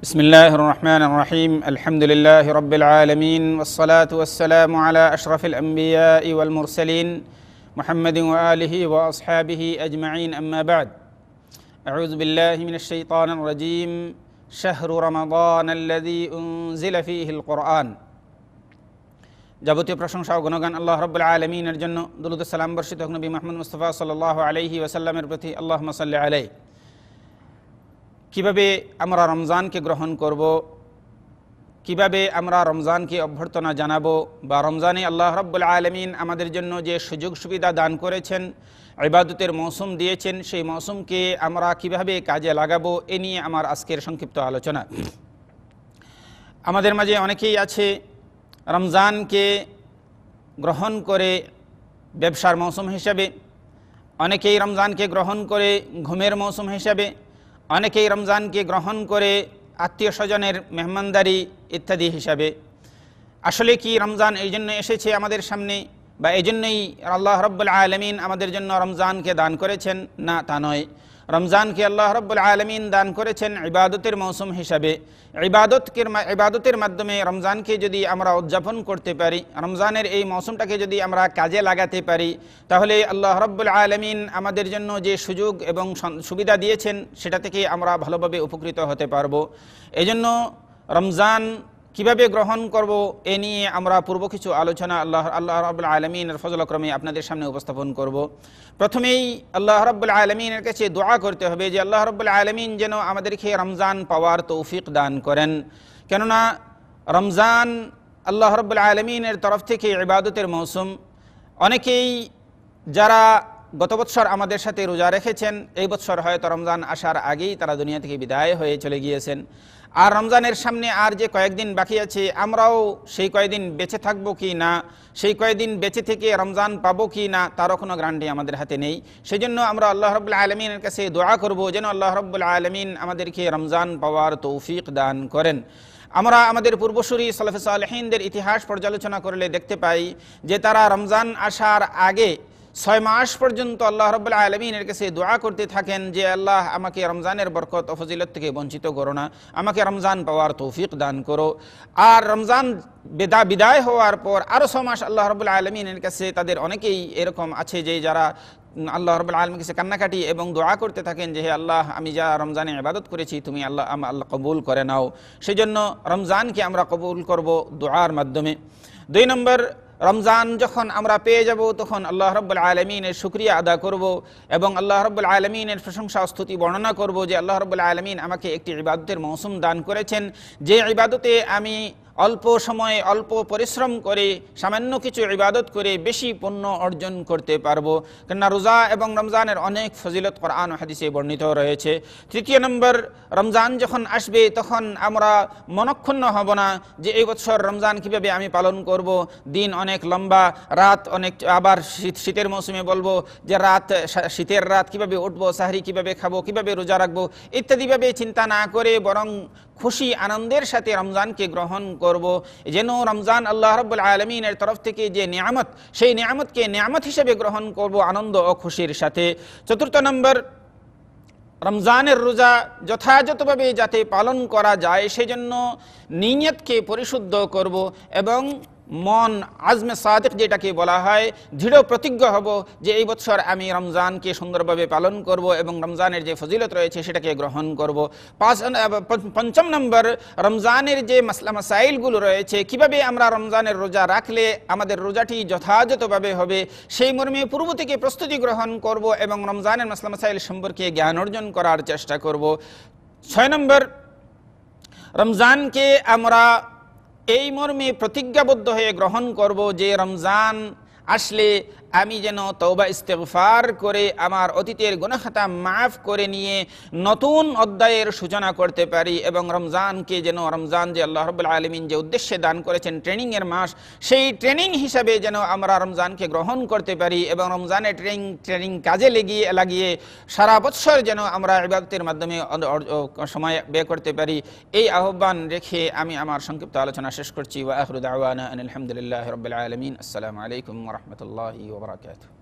بسم الله الرحمن الرحيم الحمد لله رب العالمين والصلاة والسلام على أشرف الأنبياء والمرسلين محمد وآله وأصحابه أجمعين أما بعد أعوذ بالله من الشيطان الرجيم شهر رمضان الذي أنزل فيه القرآن جابوتي প্রশংসা ও الله رب العالمين الجنة دلود السلام برشد نبي محمد مصطفى صلى الله عليه وسلم প্রতি اللهم মসাল্লা عليه কিভাবে আমরা রমজানকে গ্রহণ করব। কিভাবে আমরা রমজানকে অভ্যর্থনা জানাবো বা রমজানে আল্লাহ রব্বুল আলমিন আমাদের জন্য যে সুযোগ সুবিধা দান করেছেন ইবাদতের মৌসুম দিয়েছেন সেই মৌসুমকে আমরা কিভাবে কাজে লাগাবো এ নিয়ে আমার আজকের সংক্ষিপ্ত আলোচনা আমাদের মাঝে অনেকেই আছে রমজানকে গ্রহণ করে ব্যবসার মৌসুম হিসাবে অনেকেই রমজানকে গ্রহণ করে ঘুমের মৌসুম হিসাবে অনেকেই রমজানকে গ্রহণ করে আত্মীয় স্বজনের মেহমানদারি ইত্যাদি হিসাবে আসলে কি রমজান এই জন্য এসেছে আমাদের সামনে বা এই জন্যই আল্লাহ রব্বুল আলমিন আমাদের জন্য রমজানকে দান করেছেন না তা নয় রমজানকে আল্লাহ রব্বুল আলমিন দান করেছেন ইবাদতের মৌসুম হিসাবে ইবাদতকে ইবাদতের মাধ্যমে রমজানকে যদি আমরা উদযাপন করতে পারি রমজানের এই মৌসুমটাকে যদি আমরা কাজে লাগাতে পারি তাহলে আল্লাহ রব্বুল আলমিন আমাদের জন্য যে সুযোগ এবং সুবিধা দিয়েছেন সেটা থেকে আমরা ভালোভাবে উপকৃত হতে পারব এজন্য রমজান কিভাবে গ্রহণ করব এ নিয়ে আমরা পূর্ব কিছু আলোচনা আল্লাহ আল্লাহ রবুল আলমিনের ফজলক্রমে আপনাদের সামনে উপস্থাপন করব প্রথমেই আল্লাহ রব্বুল আলমিনের কাছে দোয়া করতে হবে যে আল্লাহ রব্বুল আলমিন যেন আমাদেরকে রমজান পাওয়ার তৌফিক দান করেন কেননা রমজান আল্লাহ রব্বুল আলমিনের তরফ থেকে ইবাদতের মৌসুম অনেকেই যারা গত বছর আমাদের সাথে রোজা রেখেছেন এই বছর হয়তো রমজান আসার আগেই তারা দুনিয়া থেকে বিদায় হয়ে চলে গিয়েছেন আর রমজানের সামনে আর যে কয়েকদিন বাকি আছে আমরাও সেই কয়েকদিন বেঁচে থাকব কি না সেই কয়েকদিন বেঁচে থেকে রমজান পাবো কি না তারও কোনো গ্রান্টি আমাদের হাতে নেই সেই জন্য আমরা আল্লাহ রবুল্লা আলমিনের কাছে দোয়া করব যেন আল্লাহ রব্বুল আলমিন আমাদেরকে রমজান পাওয়ার তৌফিক দান করেন আমরা আমাদের পূর্বসূরি সালফে সালহীনদের ইতিহাস পর্যালোচনা করলে দেখতে পাই যে তারা রমজান আসার আগে ছয় মাস পর্যন্ত আল্লাহ রব আলমিনের কাছে দোয়া করতে থাকেন যে আল্লাহ আমাকে রমজানের বরকত ও ফজিলত থেকে বঞ্চিত করো না আমাকে রমজান পাওয়ার তৌফিক দান করো আর রমজান বেদা বিদায় হওয়ার পর আরও ছ মাস আল্লাহ রব আলমিনের কাছে তাদের অনেকেই এরকম আছে যে যারা আল্লাহ রব আলম কাছে কান্নাকাটি এবং দোয়া করতে থাকেন যে হে আল্লাহ আমি যা রমজানে আবাদত করেছি তুমি আল্লাহ আল্লাহ কবুল করে নাও সেই জন্য রমজানকে আমরা কবুল করব দোয়ার মাধ্যমে দুই নম্বর রমজান যখন আমরা পেয়ে যাব তখন আল্লাহ রব্বুল আলমিনের শুক্রিয়া আদা করব এবং আল্লাহ রব্বুল আলমিনের প্রশংসা স্তুতি বর্ণনা করব যে আল্লাহ রব্বুল আলমিন আমাকে একটি ইবাদতের মৌসুম দান করেছেন যে ইবাদতে আমি অল্প সময়ে অল্প পরিশ্রম করে সামান্য কিছু ইবাদত করে বেশি পণ্য অর্জন করতে পারবো কেননা রোজা এবং রমজানের অনেক ফজিলত কোরআন হাদিসে বর্ণিত রয়েছে তৃতীয় নম্বর রমজান যখন আসবে তখন আমরা মনক্ষুণ্ণ হব না যে এই বছর রমজান কীভাবে আমি পালন করব দিন অনেক লম্বা রাত অনেক আবার শীত শীতের মৌসুমে বলবো যে রাত শীতের রাত কিভাবে উঠবো সাহারি কিভাবে খাবো কিভাবে রোজা রাখবো ইত্যাদিভাবে চিন্তা না করে বরং খুশি আনন্দের সাথে রমজানকে গ্রহণ করব। যেন রমজান আল্লাহ রব্বুল আলমিনের তরফ থেকে যে নিয়ামত সেই নিয়ামতকে নিয়ামত হিসেবে গ্রহণ করব আনন্দ ও খুশির সাথে চতুর্থ নম্বর রমজানের রোজা যথাযথভাবে যাতে পালন করা যায় সেজন্য নিয়তকে পরিশুদ্ধ করব এবং মন আজমে সাদেক যেটাকে বলা হয় দৃঢ় প্রতিজ্ঞ হব যে এই বছর আমি রমজানকে সুন্দরভাবে পালন করব এবং রমজানের যে ফজিলত রয়েছে সেটাকে গ্রহণ করব পাঁচ পঞ্চম নম্বর রমজানের যে মাসলা মাসাইলগুলো রয়েছে কিভাবে আমরা রমজানের রোজা রাখলে আমাদের রোজাটি যথাযথভাবে হবে সেই মর্মে পূর্ব থেকে প্রস্তুতি গ্রহণ করব এবং রমজানের মাসলা মাসাইল সম্পর্কে জ্ঞান অর্জন করার চেষ্টা করব ছয় নম্বর রমজানকে আমরা এই মর্মে প্রতিজ্ঞাবদ্ধ হয়ে গ্রহণ করব যে রমজান আসলে আমি যেন তৌবা ইস্তেফার করে আমার অতীতের গুণখাতা মাফ করে নিয়ে নতুন অধ্যায়ের সূচনা করতে পারি এবং রমজানকে যেন রমজান যে আল্লাহ রবুল্লা আলমিন যে উদ্দেশ্যে দান করেছেন ট্রেনিংয়ের মাস সেই ট্রেনিং হিসাবে যেন আমরা রমজানকে গ্রহণ করতে পারি এবং রমজানের ট্রেনিং ট্রেনিং কাজে লেগিয়ে লাগিয়ে সারা বছর যেন আমরা ইবাদতের মাধ্যমে সময় ব্যয় করতে পারি এই আহ্বান রেখে আমি আমার সংক্ষিপ্ত আলোচনা শেষ করছি ওয়াহরুদ আওয়ান আলহামদুলিল্লাহ রবিল আলমিন আসসালামু আলাইকুম ورحمة الله وبركاته